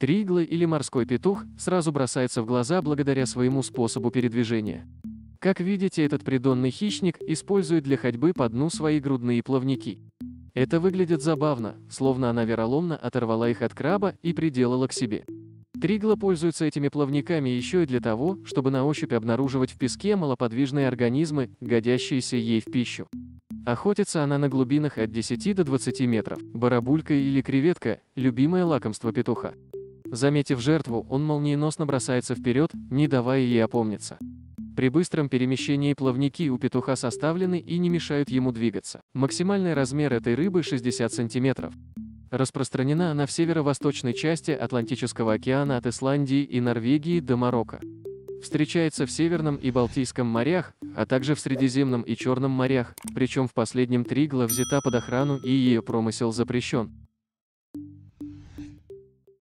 Триглы или морской петух сразу бросается в глаза благодаря своему способу передвижения. Как видите, этот придонный хищник использует для ходьбы по дну свои грудные плавники. Это выглядит забавно, словно она вероломно оторвала их от краба и приделала к себе. Тригла пользуется этими плавниками еще и для того, чтобы на ощупь обнаруживать в песке малоподвижные организмы, годящиеся ей в пищу. Охотится она на глубинах от 10 до 20 метров. Барабулька или креветка – любимое лакомство петуха. Заметив жертву, он молниеносно бросается вперед, не давая ей опомниться. При быстром перемещении плавники у петуха составлены и не мешают ему двигаться. Максимальный размер этой рыбы 60 сантиметров. Распространена она в северо-восточной части Атлантического океана от Исландии и Норвегии до Марокко. Встречается в Северном и Балтийском морях, а также в Средиземном и Черном морях, причем в последнем Тригла взята под охрану и ее промысел запрещен.